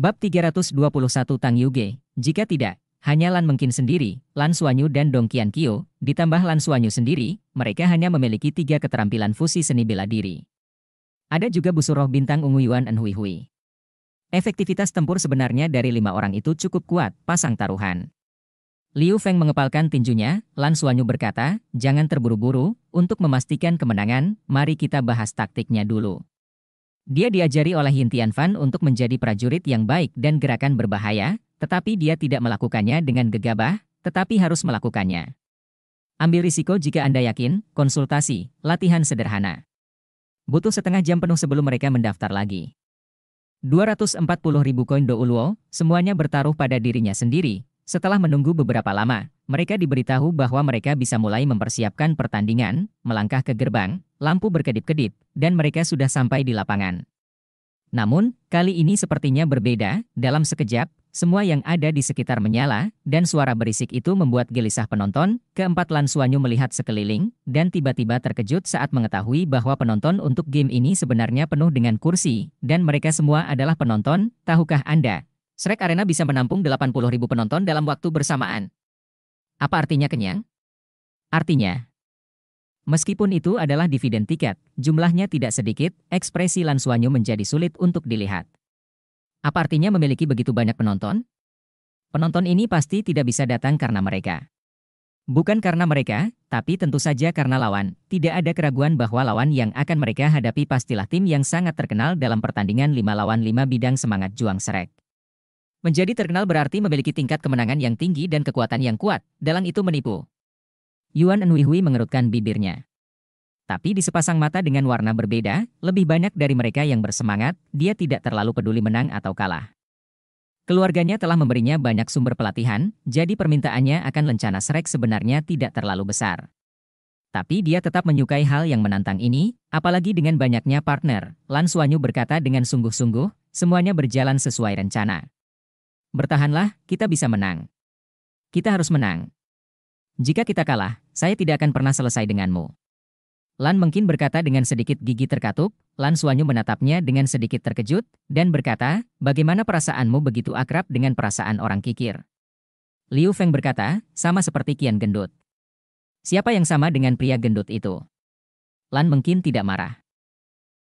Bab 321 Tang Yuge, jika tidak, hanya Lan Mengkin sendiri, Lan Suanyu dan Dong kian Kyo, ditambah Lan Suanyu sendiri, mereka hanya memiliki tiga keterampilan fusi seni bela diri. Ada juga busuroh bintang ungu Yuan En Hui Hui. Efektivitas tempur sebenarnya dari lima orang itu cukup kuat, pasang taruhan. Liu Feng mengepalkan tinjunya, Lan Suanyu berkata, jangan terburu-buru, untuk memastikan kemenangan, mari kita bahas taktiknya dulu. Dia diajari oleh Yin Fan untuk menjadi prajurit yang baik dan gerakan berbahaya, tetapi dia tidak melakukannya dengan gegabah, tetapi harus melakukannya. Ambil risiko jika Anda yakin, konsultasi, latihan sederhana. Butuh setengah jam penuh sebelum mereka mendaftar lagi. 240 ribu koin Douluo, semuanya bertaruh pada dirinya sendiri. Setelah menunggu beberapa lama, mereka diberitahu bahwa mereka bisa mulai mempersiapkan pertandingan, melangkah ke gerbang, lampu berkedip-kedip, dan mereka sudah sampai di lapangan. Namun, kali ini sepertinya berbeda, dalam sekejap, semua yang ada di sekitar menyala, dan suara berisik itu membuat gelisah penonton, keempat Lansuanyu melihat sekeliling, dan tiba-tiba terkejut saat mengetahui bahwa penonton untuk game ini sebenarnya penuh dengan kursi, dan mereka semua adalah penonton, tahukah Anda? Shrek Arena bisa menampung 80.000 penonton dalam waktu bersamaan. Apa artinya kenyang? Artinya, Meskipun itu adalah dividen tiket, jumlahnya tidak sedikit, ekspresi Lansuanyo menjadi sulit untuk dilihat. Apa artinya memiliki begitu banyak penonton? Penonton ini pasti tidak bisa datang karena mereka. Bukan karena mereka, tapi tentu saja karena lawan. Tidak ada keraguan bahwa lawan yang akan mereka hadapi pastilah tim yang sangat terkenal dalam pertandingan 5 lawan 5 bidang semangat juang serek. Menjadi terkenal berarti memiliki tingkat kemenangan yang tinggi dan kekuatan yang kuat. Dalam itu menipu. Yuan Enuihui mengerutkan bibirnya. Tapi di sepasang mata dengan warna berbeda, lebih banyak dari mereka yang bersemangat, dia tidak terlalu peduli menang atau kalah. Keluarganya telah memberinya banyak sumber pelatihan, jadi permintaannya akan lencana Shrek sebenarnya tidak terlalu besar. Tapi dia tetap menyukai hal yang menantang ini, apalagi dengan banyaknya partner, Lan Suanyu berkata dengan sungguh-sungguh, semuanya berjalan sesuai rencana. Bertahanlah, kita bisa menang. Kita harus menang. Jika kita kalah, saya tidak akan pernah selesai denganmu. Lan mungkin berkata dengan sedikit gigi terkatup, Lan Suanyu menatapnya dengan sedikit terkejut, dan berkata, bagaimana perasaanmu begitu akrab dengan perasaan orang kikir? Liu Feng berkata, sama seperti kian gendut. Siapa yang sama dengan pria gendut itu? Lan mungkin tidak marah.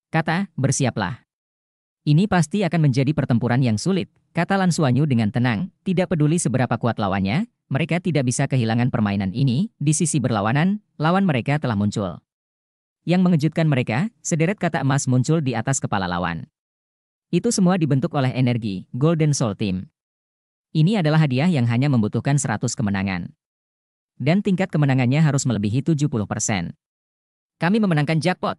Kata, bersiaplah. Ini pasti akan menjadi pertempuran yang sulit, kata Lan Suanyu dengan tenang, tidak peduli seberapa kuat lawannya, mereka tidak bisa kehilangan permainan ini, di sisi berlawanan, lawan mereka telah muncul. Yang mengejutkan mereka, sederet kata emas muncul di atas kepala lawan. Itu semua dibentuk oleh energi, Golden Soul Team. Ini adalah hadiah yang hanya membutuhkan 100 kemenangan. Dan tingkat kemenangannya harus melebihi 70%. Kami memenangkan jackpot.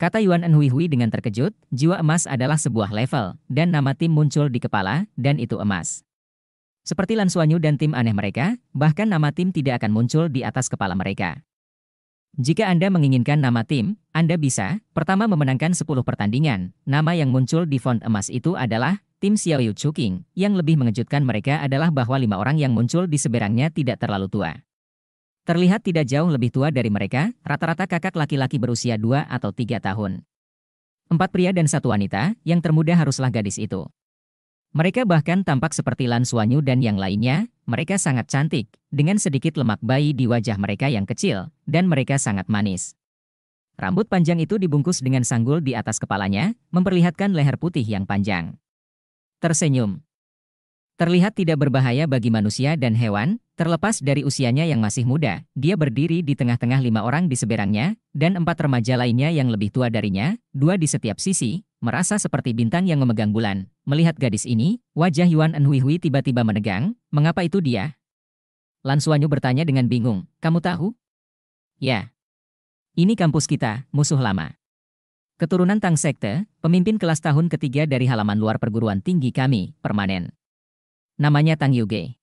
Kata Yuan Enhuihui dengan terkejut, jiwa emas adalah sebuah level, dan nama tim muncul di kepala, dan itu emas. Seperti Lan Suanyu dan tim aneh mereka, bahkan nama tim tidak akan muncul di atas kepala mereka. Jika Anda menginginkan nama tim, Anda bisa, pertama memenangkan 10 pertandingan. Nama yang muncul di font emas itu adalah tim Xiao Xiaoyu Chuking. Yang lebih mengejutkan mereka adalah bahwa lima orang yang muncul di seberangnya tidak terlalu tua. Terlihat tidak jauh lebih tua dari mereka, rata-rata kakak laki-laki berusia 2 atau 3 tahun. Empat pria dan satu wanita, yang termuda haruslah gadis itu. Mereka bahkan tampak seperti Lan Suanyu dan yang lainnya, mereka sangat cantik, dengan sedikit lemak bayi di wajah mereka yang kecil, dan mereka sangat manis. Rambut panjang itu dibungkus dengan sanggul di atas kepalanya, memperlihatkan leher putih yang panjang. Tersenyum. Terlihat tidak berbahaya bagi manusia dan hewan, terlepas dari usianya yang masih muda, dia berdiri di tengah-tengah lima orang di seberangnya, dan empat remaja lainnya yang lebih tua darinya, dua di setiap sisi, merasa seperti bintang yang memegang bulan. Melihat gadis ini, wajah Yuan Enhuihui tiba-tiba menegang, mengapa itu dia? Lan Suanyu bertanya dengan bingung, kamu tahu? Ya. Ini kampus kita, musuh lama. Keturunan Tang Sekte, pemimpin kelas tahun ketiga dari halaman luar perguruan tinggi kami, permanen. Namanya Tang Yuge.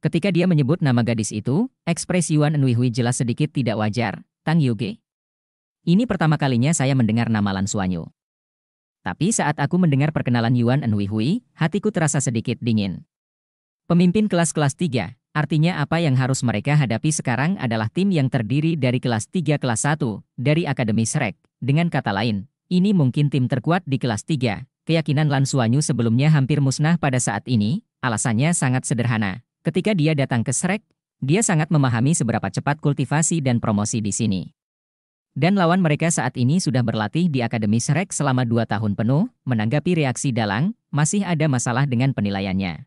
Ketika dia menyebut nama gadis itu, ekspresi Yuan Enhuihui jelas sedikit tidak wajar, Tang Yuge. Ini pertama kalinya saya mendengar nama Lan Suanyu. Tapi saat aku mendengar perkenalan Yuan Enhui Hui, hatiku terasa sedikit dingin. Pemimpin kelas-kelas 3, artinya apa yang harus mereka hadapi sekarang adalah tim yang terdiri dari kelas 3 kelas 1, dari Akademi Shrek. Dengan kata lain, ini mungkin tim terkuat di kelas 3. Keyakinan Lan Suanyu sebelumnya hampir musnah pada saat ini, alasannya sangat sederhana. Ketika dia datang ke Shrek, dia sangat memahami seberapa cepat kultivasi dan promosi di sini. Dan lawan mereka saat ini sudah berlatih di Akademi Shrek selama dua tahun penuh, menanggapi reaksi Dalang, masih ada masalah dengan penilaiannya.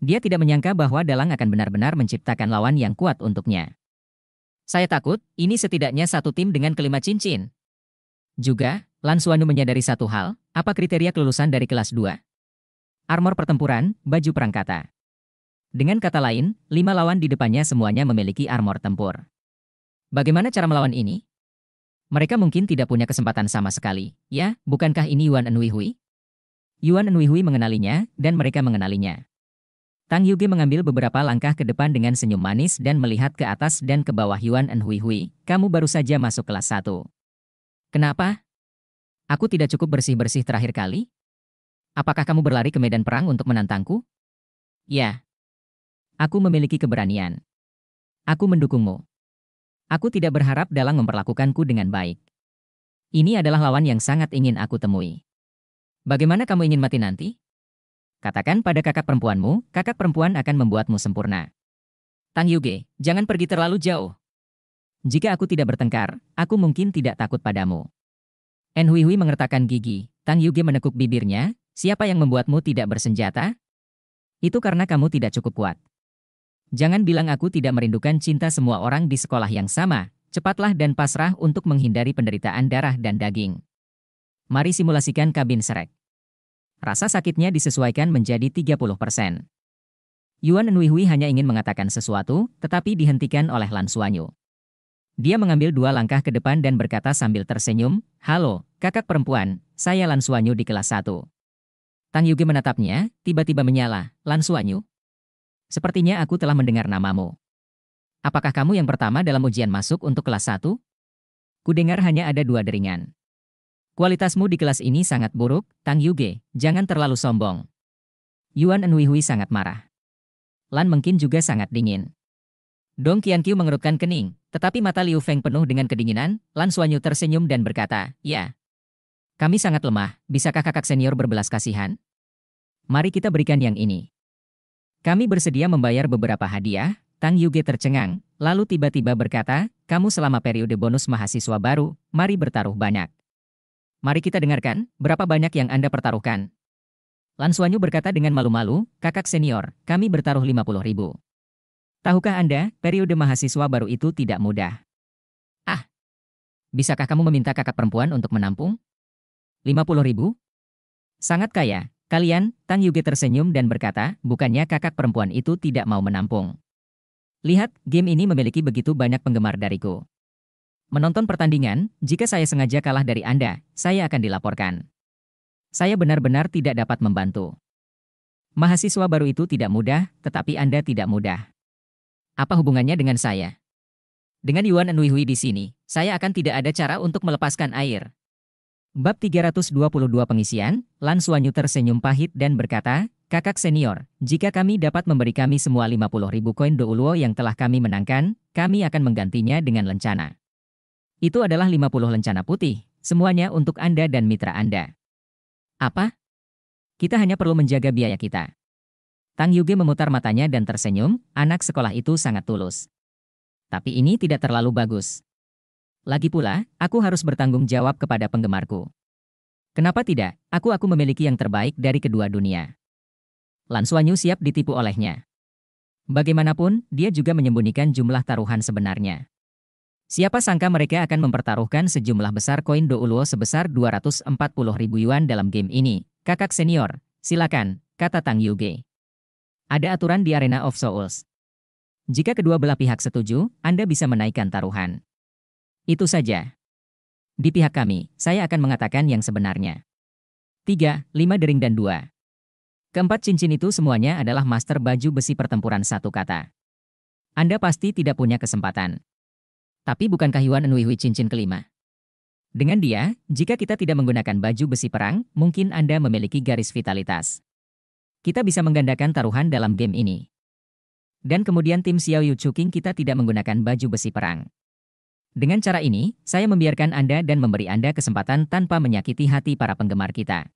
Dia tidak menyangka bahwa Dalang akan benar-benar menciptakan lawan yang kuat untuknya. Saya takut, ini setidaknya satu tim dengan kelima cincin. Juga, Lansuanu menyadari satu hal, apa kriteria kelulusan dari kelas 2? Armor pertempuran, baju perangkata. Dengan kata lain, lima lawan di depannya semuanya memiliki armor tempur. Bagaimana cara melawan ini? Mereka mungkin tidak punya kesempatan sama sekali, ya, bukankah ini Yuan Enui Hui? Yuan Enui Hui mengenalinya, dan mereka mengenalinya. Tang Yuge mengambil beberapa langkah ke depan dengan senyum manis dan melihat ke atas dan ke bawah Yuan Enhui Hui. Kamu baru saja masuk kelas 1. Kenapa? Aku tidak cukup bersih-bersih terakhir kali? Apakah kamu berlari ke medan perang untuk menantangku? Ya. Aku memiliki keberanian. Aku mendukungmu. Aku tidak berharap Dalang memperlakukanku dengan baik. Ini adalah lawan yang sangat ingin aku temui. Bagaimana kamu ingin mati nanti? Katakan pada kakak perempuanmu, kakak perempuan akan membuatmu sempurna. Tang Yuge, jangan pergi terlalu jauh. Jika aku tidak bertengkar, aku mungkin tidak takut padamu. En Hui Hui mengertakkan gigi, Tang Yuge menekuk bibirnya, siapa yang membuatmu tidak bersenjata? Itu karena kamu tidak cukup kuat. Jangan bilang aku tidak merindukan cinta semua orang di sekolah yang sama, cepatlah dan pasrah untuk menghindari penderitaan darah dan daging. Mari simulasikan kabin serek. Rasa sakitnya disesuaikan menjadi 30%. Yuan Nuihui hanya ingin mengatakan sesuatu, tetapi dihentikan oleh Lan Suanyu. Dia mengambil dua langkah ke depan dan berkata sambil tersenyum, Halo, kakak perempuan, saya Lan Suanyu di kelas 1. Tang Yugi menatapnya, tiba-tiba menyala, Lan Suanyu, Sepertinya aku telah mendengar namamu. Apakah kamu yang pertama dalam ujian masuk untuk kelas 1? Kudengar hanya ada dua deringan. Kualitasmu di kelas ini sangat buruk, Tang Yuge, jangan terlalu sombong. Yuan Enwihui sangat marah. Lan Mungkin juga sangat dingin. Dong Qianqiu mengerutkan kening, tetapi mata Liu Feng penuh dengan kedinginan, Lan Suanyu tersenyum dan berkata, Ya. Kami sangat lemah, bisakah kakak senior berbelas kasihan? Mari kita berikan yang ini. Kami bersedia membayar beberapa hadiah, Tang Yuge tercengang, lalu tiba-tiba berkata, kamu selama periode bonus mahasiswa baru, mari bertaruh banyak. Mari kita dengarkan, berapa banyak yang Anda pertaruhkan. Lan Suanyu berkata dengan malu-malu, kakak senior, kami bertaruh 50 ribu. Tahukah Anda, periode mahasiswa baru itu tidak mudah. Ah, bisakah kamu meminta kakak perempuan untuk menampung? 50 ribu? Sangat kaya, Kalian, Tang Yuge tersenyum dan berkata, bukannya kakak perempuan itu tidak mau menampung. Lihat, game ini memiliki begitu banyak penggemar dariku. Menonton pertandingan, jika saya sengaja kalah dari Anda, saya akan dilaporkan. Saya benar-benar tidak dapat membantu. Mahasiswa baru itu tidak mudah, tetapi Anda tidak mudah. Apa hubungannya dengan saya? Dengan Yuan Enwihui di sini, saya akan tidak ada cara untuk melepaskan air. Bab 322 Pengisian, Lan Suanyu tersenyum pahit dan berkata, Kakak senior, jika kami dapat memberi kami semua 50 ribu koin douluo yang telah kami menangkan, kami akan menggantinya dengan lencana. Itu adalah 50 lencana putih, semuanya untuk Anda dan mitra Anda. Apa? Kita hanya perlu menjaga biaya kita. Tang Yuge memutar matanya dan tersenyum, anak sekolah itu sangat tulus. Tapi ini tidak terlalu bagus. Lagi pula, aku harus bertanggung jawab kepada penggemarku. Kenapa tidak? Aku aku memiliki yang terbaik dari kedua dunia. Lansuanyu siap ditipu olehnya. Bagaimanapun, dia juga menyembunyikan jumlah taruhan sebenarnya. Siapa sangka mereka akan mempertaruhkan sejumlah besar koin Douluo sebesar 240 ribu yuan dalam game ini. Kakak senior, silakan, kata Tang Yuge. Ada aturan di Arena of Souls. Jika kedua belah pihak setuju, Anda bisa menaikkan taruhan. Itu saja. Di pihak kami, saya akan mengatakan yang sebenarnya. Tiga, lima dering dan dua. Keempat cincin itu semuanya adalah master baju besi pertempuran satu kata. Anda pasti tidak punya kesempatan. Tapi bukankah Yuan Enuihui cincin kelima? Dengan dia, jika kita tidak menggunakan baju besi perang, mungkin Anda memiliki garis vitalitas. Kita bisa menggandakan taruhan dalam game ini. Dan kemudian tim Xiao Yu Chuking kita tidak menggunakan baju besi perang. Dengan cara ini, saya membiarkan Anda dan memberi Anda kesempatan tanpa menyakiti hati para penggemar kita.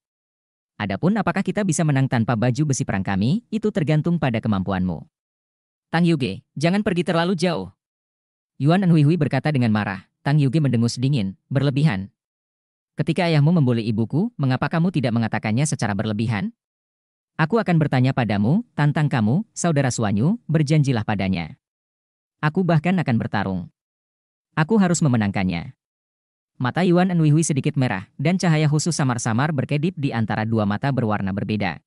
Adapun apakah kita bisa menang tanpa baju besi perang kami, itu tergantung pada kemampuanmu. Tang Yuge, jangan pergi terlalu jauh. Yuan Anhuihui berkata dengan marah. Tang Yuge mendengus dingin, berlebihan. Ketika ayahmu membuli ibuku, mengapa kamu tidak mengatakannya secara berlebihan? Aku akan bertanya padamu, tantang kamu, saudara Suanyu, berjanjilah padanya. Aku bahkan akan bertarung. Aku harus memenangkannya. Mata Yuan Enwihui sedikit merah, dan cahaya khusus samar-samar berkedip di antara dua mata berwarna berbeda.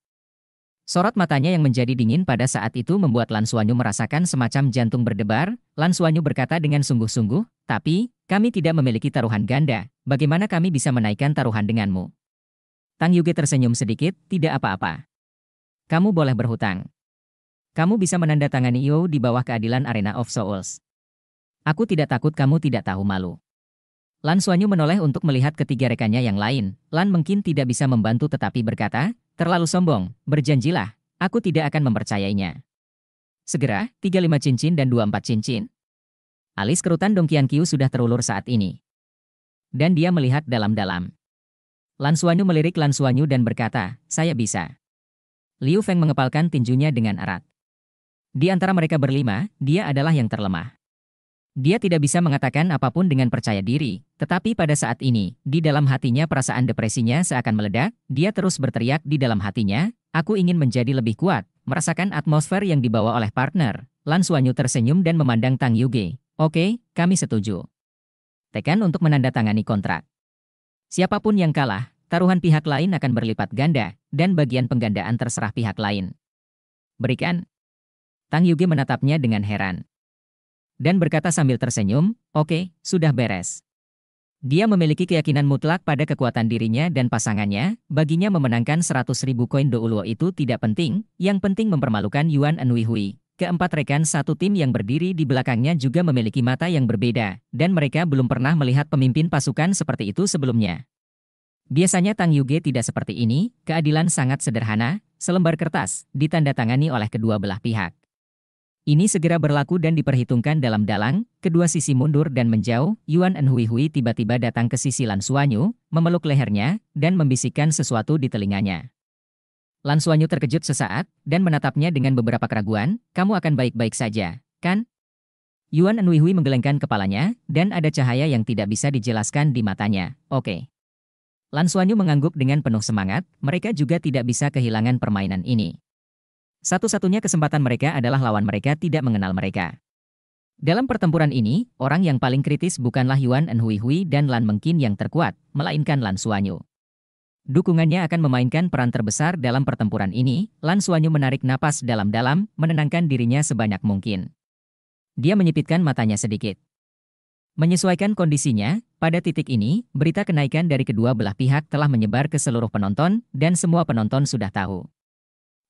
Sorot matanya yang menjadi dingin pada saat itu membuat Lan Suanyu merasakan semacam jantung berdebar. Lan Suanyu berkata dengan sungguh-sungguh, tapi, kami tidak memiliki taruhan ganda, bagaimana kami bisa menaikkan taruhan denganmu? Tang Yuge tersenyum sedikit, tidak apa-apa. Kamu boleh berhutang. Kamu bisa menandatangani IO di bawah keadilan Arena of Souls. Aku tidak takut kamu tidak tahu malu. Lan Suanyu menoleh untuk melihat ketiga rekannya yang lain. Lan mungkin tidak bisa membantu tetapi berkata, terlalu sombong, berjanjilah, aku tidak akan mempercayainya. Segera, lima cincin dan dua empat cincin. Alis kerutan Dongkian Qiu sudah terulur saat ini. Dan dia melihat dalam-dalam. Lan Suanyu melirik Lan Suanyu dan berkata, saya bisa. Liu Feng mengepalkan tinjunya dengan erat. Di antara mereka berlima, dia adalah yang terlemah. Dia tidak bisa mengatakan apapun dengan percaya diri, tetapi pada saat ini, di dalam hatinya perasaan depresinya seakan meledak, dia terus berteriak di dalam hatinya, aku ingin menjadi lebih kuat, merasakan atmosfer yang dibawa oleh partner. Lan Suanyu tersenyum dan memandang Tang Yuge. Oke, kami setuju. Tekan untuk menandatangani kontrak. Siapapun yang kalah, taruhan pihak lain akan berlipat ganda, dan bagian penggandaan terserah pihak lain. Berikan. Tang Yuge menatapnya dengan heran dan berkata sambil tersenyum, oke, okay, sudah beres. Dia memiliki keyakinan mutlak pada kekuatan dirinya dan pasangannya, baginya memenangkan 100 ribu koin douluo itu tidak penting, yang penting mempermalukan Yuan Enwihui. Keempat rekan satu tim yang berdiri di belakangnya juga memiliki mata yang berbeda, dan mereka belum pernah melihat pemimpin pasukan seperti itu sebelumnya. Biasanya Tang Yuge tidak seperti ini, keadilan sangat sederhana, selembar kertas, ditandatangani oleh kedua belah pihak. Ini segera berlaku dan diperhitungkan dalam dalang, kedua sisi mundur dan menjauh, Yuan En Hui tiba-tiba datang ke sisi Lan Suanyu, memeluk lehernya, dan membisikkan sesuatu di telinganya. Lan Suanyu terkejut sesaat, dan menatapnya dengan beberapa keraguan, kamu akan baik-baik saja, kan? Yuan Enhui Hui menggelengkan kepalanya, dan ada cahaya yang tidak bisa dijelaskan di matanya, oke. Okay. Lan Suanyu mengangguk dengan penuh semangat, mereka juga tidak bisa kehilangan permainan ini. Satu-satunya kesempatan mereka adalah lawan mereka tidak mengenal mereka. Dalam pertempuran ini, orang yang paling kritis bukanlah Yuan Enhuihui Hui dan Lan Mengkin yang terkuat, melainkan Lan Suanyu. Dukungannya akan memainkan peran terbesar dalam pertempuran ini, Lan Suanyu menarik napas dalam-dalam, menenangkan dirinya sebanyak mungkin. Dia menyipitkan matanya sedikit. Menyesuaikan kondisinya, pada titik ini, berita kenaikan dari kedua belah pihak telah menyebar ke seluruh penonton, dan semua penonton sudah tahu.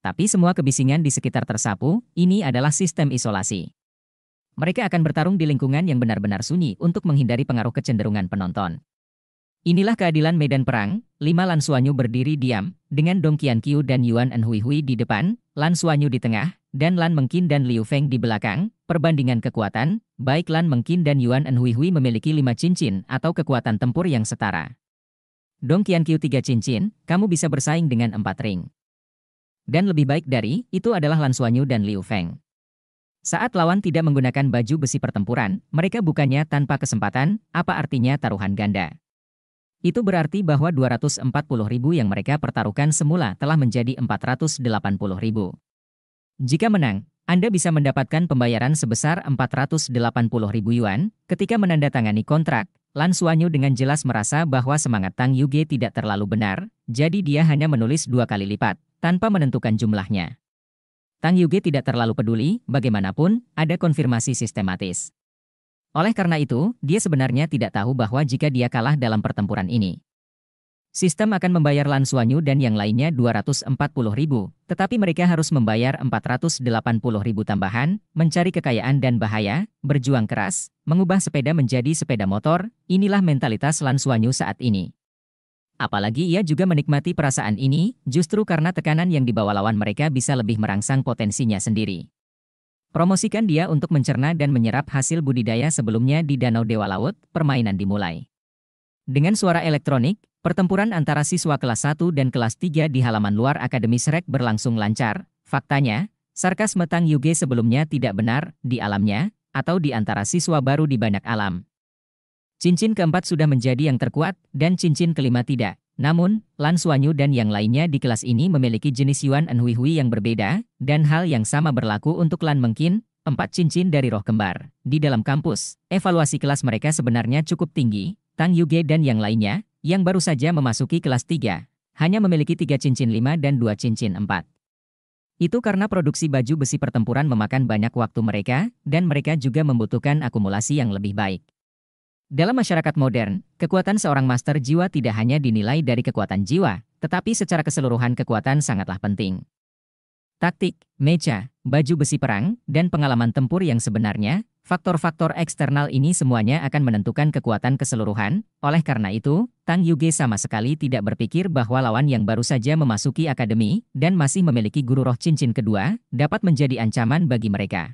Tapi semua kebisingan di sekitar tersapu, ini adalah sistem isolasi. Mereka akan bertarung di lingkungan yang benar-benar sunyi untuk menghindari pengaruh kecenderungan penonton. Inilah keadilan medan perang, lima Lan Suanyu berdiri diam, dengan Dong Qiankyu dan Yuan Enhuihui Hui di depan, Lan Suanyu di tengah, dan Lan Mengkin dan Liu Feng di belakang, perbandingan kekuatan, baik Lan Mengkin dan Yuan Enhuihui Hui memiliki lima cincin atau kekuatan tempur yang setara. Dong Qiankyu tiga cincin, kamu bisa bersaing dengan empat ring. Dan lebih baik dari, itu adalah Lan Suanyu dan Liu Feng. Saat lawan tidak menggunakan baju besi pertempuran, mereka bukannya tanpa kesempatan, apa artinya taruhan ganda. Itu berarti bahwa 240 ribu yang mereka pertaruhkan semula telah menjadi 480 ribu. Jika menang, Anda bisa mendapatkan pembayaran sebesar 480 ribu yuan ketika menandatangani kontrak. Lan Suanyu dengan jelas merasa bahwa semangat Tang Yuge tidak terlalu benar, jadi dia hanya menulis dua kali lipat tanpa menentukan jumlahnya. Tang Yuge tidak terlalu peduli, bagaimanapun, ada konfirmasi sistematis. Oleh karena itu, dia sebenarnya tidak tahu bahwa jika dia kalah dalam pertempuran ini, sistem akan membayar Lan Suanyu dan yang lainnya 240 ribu, tetapi mereka harus membayar 480 ribu tambahan, mencari kekayaan dan bahaya, berjuang keras, mengubah sepeda menjadi sepeda motor, inilah mentalitas Lan Suanyu saat ini. Apalagi ia juga menikmati perasaan ini, justru karena tekanan yang dibawa lawan mereka bisa lebih merangsang potensinya sendiri. Promosikan dia untuk mencerna dan menyerap hasil budidaya sebelumnya di Danau Dewa Laut, permainan dimulai. Dengan suara elektronik, pertempuran antara siswa kelas 1 dan kelas 3 di halaman luar Akademi Srek berlangsung lancar. Faktanya, sarkas metang Yuge sebelumnya tidak benar, di alamnya, atau di antara siswa baru di banyak alam. Cincin keempat sudah menjadi yang terkuat, dan cincin kelima tidak. Namun, Lan Suanyu dan yang lainnya di kelas ini memiliki jenis Yuan Hui yang berbeda, dan hal yang sama berlaku untuk Lan Mengkin, empat cincin dari roh kembar. Di dalam kampus, evaluasi kelas mereka sebenarnya cukup tinggi, Tang Yuge dan yang lainnya, yang baru saja memasuki kelas tiga, hanya memiliki tiga cincin lima dan dua cincin empat. Itu karena produksi baju besi pertempuran memakan banyak waktu mereka, dan mereka juga membutuhkan akumulasi yang lebih baik. Dalam masyarakat modern, kekuatan seorang master jiwa tidak hanya dinilai dari kekuatan jiwa, tetapi secara keseluruhan kekuatan sangatlah penting. Taktik, meja, baju besi perang, dan pengalaman tempur yang sebenarnya, faktor-faktor eksternal ini semuanya akan menentukan kekuatan keseluruhan. Oleh karena itu, Tang Yuge sama sekali tidak berpikir bahwa lawan yang baru saja memasuki akademi dan masih memiliki guru roh cincin kedua dapat menjadi ancaman bagi mereka.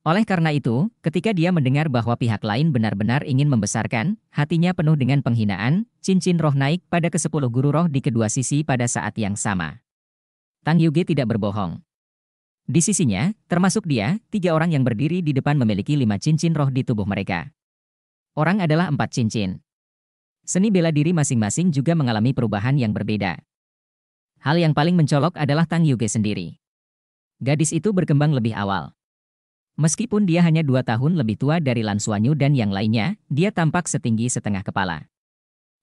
Oleh karena itu, ketika dia mendengar bahwa pihak lain benar-benar ingin membesarkan, hatinya penuh dengan penghinaan, cincin roh naik pada ke kesepuluh guru roh di kedua sisi pada saat yang sama. Tang Yuge tidak berbohong. Di sisinya, termasuk dia, tiga orang yang berdiri di depan memiliki lima cincin roh di tubuh mereka. Orang adalah empat cincin. Seni bela diri masing-masing juga mengalami perubahan yang berbeda. Hal yang paling mencolok adalah Tang Yuge sendiri. Gadis itu berkembang lebih awal. Meskipun dia hanya dua tahun lebih tua dari Lan Suanyu dan yang lainnya, dia tampak setinggi setengah kepala.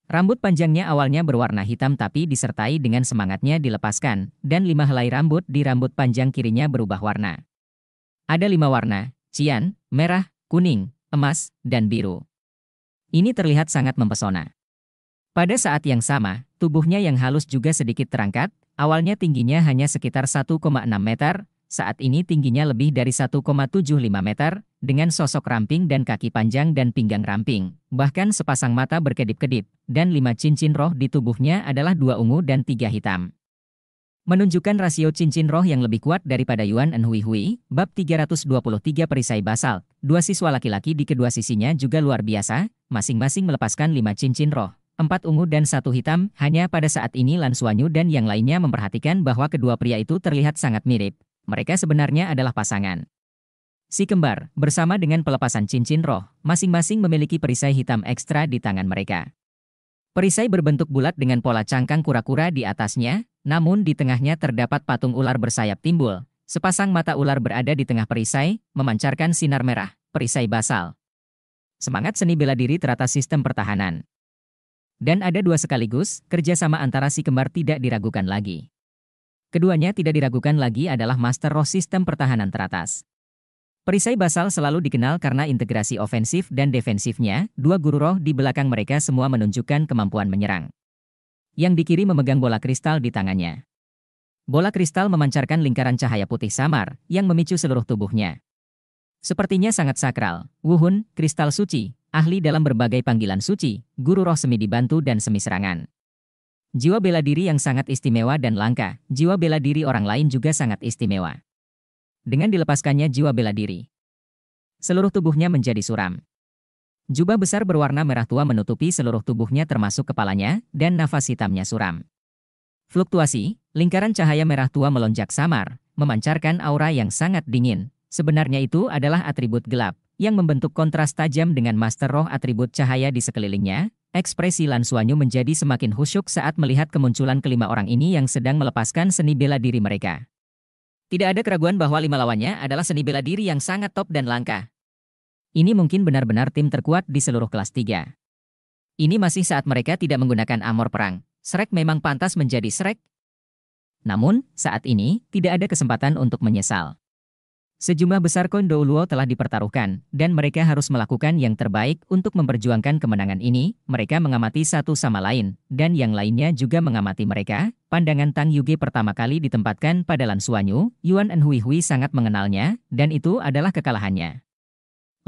Rambut panjangnya awalnya berwarna hitam tapi disertai dengan semangatnya dilepaskan, dan lima helai rambut di rambut panjang kirinya berubah warna. Ada lima warna, cian, merah, kuning, emas, dan biru. Ini terlihat sangat mempesona. Pada saat yang sama, tubuhnya yang halus juga sedikit terangkat, awalnya tingginya hanya sekitar 1,6 meter, saat ini tingginya lebih dari 1,75 meter, dengan sosok ramping dan kaki panjang dan pinggang ramping. Bahkan sepasang mata berkedip-kedip, dan lima cincin roh di tubuhnya adalah dua ungu dan tiga hitam. Menunjukkan rasio cincin roh yang lebih kuat daripada Yuan En Hui Hui, bab 323 perisai basal, dua siswa laki-laki di kedua sisinya juga luar biasa, masing-masing melepaskan lima cincin roh. Empat ungu dan satu hitam, hanya pada saat ini Lan Suanyu dan yang lainnya memperhatikan bahwa kedua pria itu terlihat sangat mirip. Mereka sebenarnya adalah pasangan. Si kembar, bersama dengan pelepasan cincin roh, masing-masing memiliki perisai hitam ekstra di tangan mereka. Perisai berbentuk bulat dengan pola cangkang kura-kura di atasnya, namun di tengahnya terdapat patung ular bersayap timbul. Sepasang mata ular berada di tengah perisai, memancarkan sinar merah, perisai basal. Semangat seni bela diri teratas sistem pertahanan. Dan ada dua sekaligus, kerjasama antara si kembar tidak diragukan lagi. Keduanya tidak diragukan lagi adalah master roh sistem pertahanan teratas. Perisai Basal selalu dikenal karena integrasi ofensif dan defensifnya, dua guru roh di belakang mereka semua menunjukkan kemampuan menyerang. Yang di kiri memegang bola kristal di tangannya. Bola kristal memancarkan lingkaran cahaya putih samar, yang memicu seluruh tubuhnya. Sepertinya sangat sakral, Wuhun, kristal suci, ahli dalam berbagai panggilan suci, guru roh semi dibantu dan semi serangan. Jiwa bela diri yang sangat istimewa dan langka, jiwa bela diri orang lain juga sangat istimewa. Dengan dilepaskannya jiwa bela diri, seluruh tubuhnya menjadi suram. Jubah besar berwarna merah tua menutupi seluruh tubuhnya termasuk kepalanya, dan nafas hitamnya suram. Fluktuasi, lingkaran cahaya merah tua melonjak samar, memancarkan aura yang sangat dingin. Sebenarnya itu adalah atribut gelap, yang membentuk kontras tajam dengan master roh atribut cahaya di sekelilingnya, Ekspresi Lan Suanyu menjadi semakin khusyuk saat melihat kemunculan kelima orang ini yang sedang melepaskan seni bela diri mereka. Tidak ada keraguan bahwa lima lawannya adalah seni bela diri yang sangat top dan langka. Ini mungkin benar-benar tim terkuat di seluruh kelas tiga. Ini masih saat mereka tidak menggunakan amor perang. Srek memang pantas menjadi Srek. Namun, saat ini, tidak ada kesempatan untuk menyesal. Sejumlah besar Kondo Luo telah dipertaruhkan, dan mereka harus melakukan yang terbaik untuk memperjuangkan kemenangan ini. Mereka mengamati satu sama lain, dan yang lainnya juga mengamati mereka. Pandangan Tang Yuge pertama kali ditempatkan pada Lan Suanyu, Yuan Hui Hui sangat mengenalnya, dan itu adalah kekalahannya.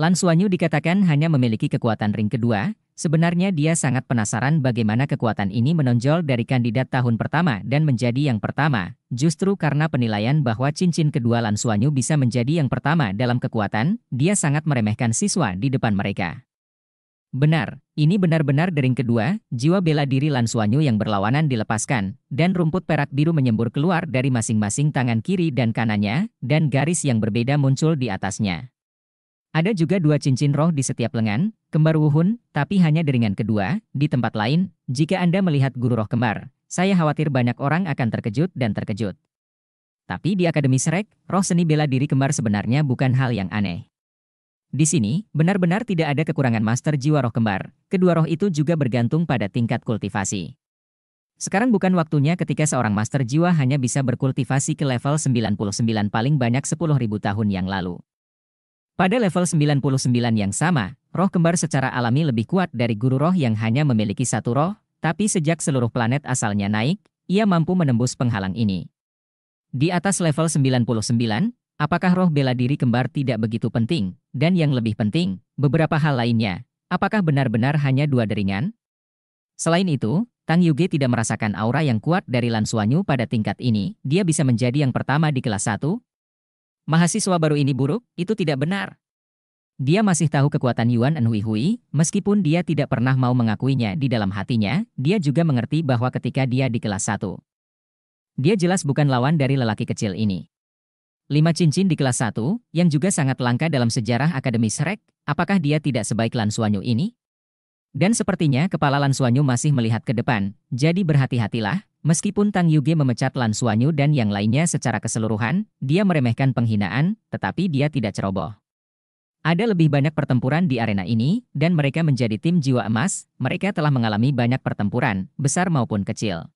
Lan Suanyu dikatakan hanya memiliki kekuatan ring kedua, Sebenarnya dia sangat penasaran bagaimana kekuatan ini menonjol dari kandidat tahun pertama dan menjadi yang pertama, justru karena penilaian bahwa cincin kedua Lansuanyu bisa menjadi yang pertama dalam kekuatan, dia sangat meremehkan siswa di depan mereka. Benar, ini benar-benar dering kedua, jiwa bela diri Lansuanyu yang berlawanan dilepaskan, dan rumput perak biru menyembur keluar dari masing-masing tangan kiri dan kanannya, dan garis yang berbeda muncul di atasnya. Ada juga dua cincin roh di setiap lengan, kembar wuhun, tapi hanya di kedua, di tempat lain, jika Anda melihat guru roh kembar, saya khawatir banyak orang akan terkejut dan terkejut. Tapi di Akademi Srek, roh seni bela diri kembar sebenarnya bukan hal yang aneh. Di sini, benar-benar tidak ada kekurangan master jiwa roh kembar, kedua roh itu juga bergantung pada tingkat kultivasi. Sekarang bukan waktunya ketika seorang master jiwa hanya bisa berkultivasi ke level 99 paling banyak 10.000 tahun yang lalu. Pada level 99 yang sama, roh kembar secara alami lebih kuat dari guru roh yang hanya memiliki satu roh, tapi sejak seluruh planet asalnya naik, ia mampu menembus penghalang ini. Di atas level 99, apakah roh bela diri kembar tidak begitu penting? Dan yang lebih penting, beberapa hal lainnya, apakah benar-benar hanya dua deringan? Selain itu, Tang Yuge tidak merasakan aura yang kuat dari Lan Suanyu pada tingkat ini. Dia bisa menjadi yang pertama di kelas 1, Mahasiswa baru ini buruk, itu tidak benar. Dia masih tahu kekuatan Yuan En Hui, Hui, meskipun dia tidak pernah mau mengakuinya di dalam hatinya, dia juga mengerti bahwa ketika dia di kelas 1. Dia jelas bukan lawan dari lelaki kecil ini. Lima cincin di kelas 1, yang juga sangat langka dalam sejarah Akademi Shrek, apakah dia tidak sebaik Lan Suanyu ini? Dan sepertinya kepala Lan Suanyu masih melihat ke depan, jadi berhati-hatilah, Meskipun Tang Yuge memecat Lan Suanyu dan yang lainnya secara keseluruhan, dia meremehkan penghinaan, tetapi dia tidak ceroboh. Ada lebih banyak pertempuran di arena ini, dan mereka menjadi tim jiwa emas, mereka telah mengalami banyak pertempuran, besar maupun kecil.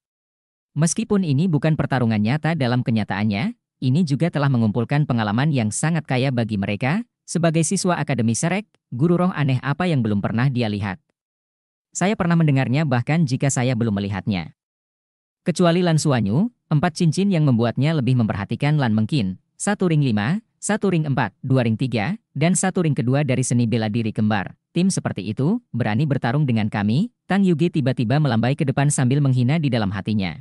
Meskipun ini bukan pertarungan nyata dalam kenyataannya, ini juga telah mengumpulkan pengalaman yang sangat kaya bagi mereka, sebagai siswa Akademi Serek, guru roh aneh apa yang belum pernah dia lihat. Saya pernah mendengarnya bahkan jika saya belum melihatnya. Kecuali Lan Suanyu, empat cincin yang membuatnya lebih memperhatikan Lan Mengkin, satu ring lima, satu ring empat, dua ring tiga, dan satu ring kedua dari seni bela diri kembar. Tim seperti itu, berani bertarung dengan kami, Tang Yugi tiba-tiba melambai ke depan sambil menghina di dalam hatinya.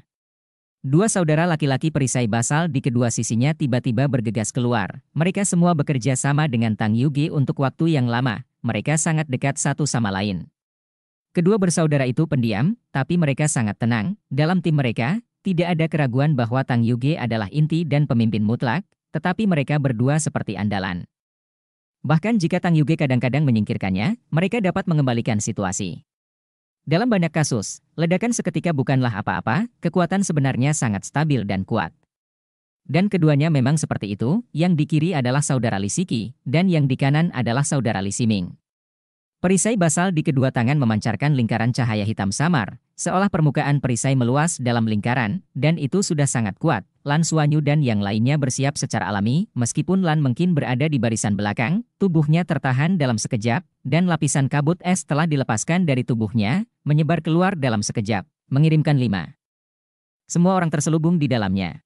Dua saudara laki-laki perisai basal di kedua sisinya tiba-tiba bergegas keluar. Mereka semua bekerja sama dengan Tang Yugi untuk waktu yang lama. Mereka sangat dekat satu sama lain. Kedua bersaudara itu pendiam, tapi mereka sangat tenang. Dalam tim mereka, tidak ada keraguan bahwa Tang Yuge adalah inti dan pemimpin mutlak, tetapi mereka berdua seperti andalan. Bahkan jika Tang Yuge kadang-kadang menyingkirkannya, mereka dapat mengembalikan situasi. Dalam banyak kasus, ledakan seketika bukanlah apa-apa, kekuatan sebenarnya sangat stabil dan kuat. Dan keduanya memang seperti itu, yang di kiri adalah saudara Li Lisiki, dan yang di kanan adalah saudara Li Lisiming. Perisai basal di kedua tangan memancarkan lingkaran cahaya hitam samar, seolah permukaan perisai meluas dalam lingkaran, dan itu sudah sangat kuat. Lan Suanyu dan yang lainnya bersiap secara alami, meskipun Lan mungkin berada di barisan belakang, tubuhnya tertahan dalam sekejap, dan lapisan kabut es telah dilepaskan dari tubuhnya, menyebar keluar dalam sekejap, mengirimkan lima. Semua orang terselubung di dalamnya.